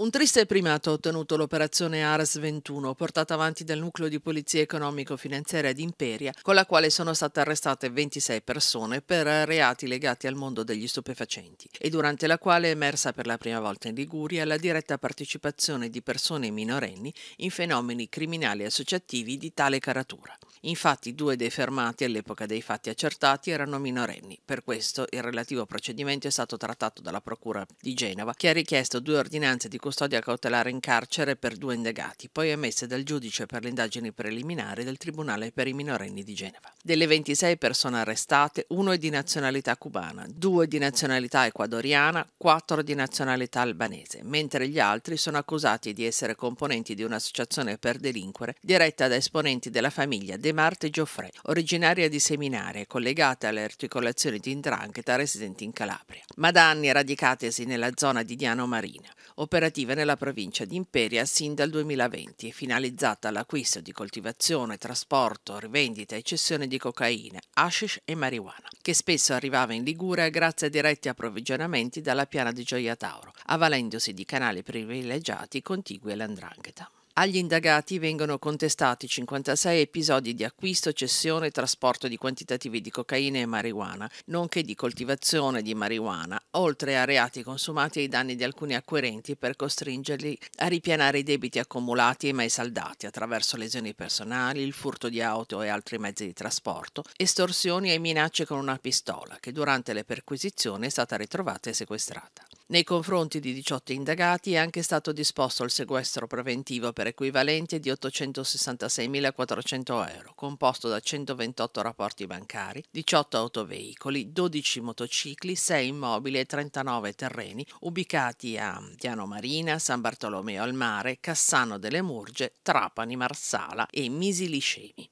Un triste primato ha ottenuto l'operazione ARS 21, portata avanti dal nucleo di polizia economico-finanziaria di Imperia, con la quale sono state arrestate 26 persone per reati legati al mondo degli stupefacenti e durante la quale è emersa per la prima volta in Liguria la diretta partecipazione di persone minorenni in fenomeni criminali associativi di tale caratura. Infatti due dei fermati all'epoca dei fatti accertati erano minorenni, per questo il relativo procedimento è stato trattato dalla Procura di Genova che ha richiesto due ordinanze di custodia cautelare in carcere per due indagati, poi emesse dal giudice per le indagini preliminari del Tribunale per i minorenni di Genova. Delle 26 persone arrestate, uno è di nazionalità cubana, due di nazionalità ecuadoriana, quattro di nazionalità albanese, mentre gli altri sono accusati di essere componenti di un'associazione per delinquere diretta da esponenti della famiglia De Marte Gioffre, originaria di Seminare, collegata alle articolazioni di Indrangheta residenti in Calabria, ma da anni radicatesi nella zona di Diano Marina operativa nella provincia di Imperia sin dal 2020 e finalizzata all'acquisto di coltivazione, trasporto, rivendita e cessione di cocaina, hashish e marijuana, che spesso arrivava in Liguria grazie a diretti approvvigionamenti dalla piana di Gioia Tauro, avvalendosi di canali privilegiati contigui all'andrangheta. Agli indagati vengono contestati 56 episodi di acquisto, cessione e trasporto di quantitativi di cocaina e marijuana, nonché di coltivazione di marijuana, oltre a reati consumati ai danni di alcuni acquirenti per costringerli a ripianare i debiti accumulati e mai saldati attraverso lesioni personali, il furto di auto e altri mezzi di trasporto, estorsioni e minacce con una pistola che durante le perquisizioni è stata ritrovata e sequestrata. Nei confronti di 18 indagati è anche stato disposto il sequestro preventivo per equivalente di 866.400 euro, composto da 128 rapporti bancari, 18 autoveicoli, 12 motocicli, 6 immobili e 39 terreni ubicati a Piano Marina, San Bartolomeo al Mare, Cassano delle Murge, Trapani Marsala e Misiliscemi.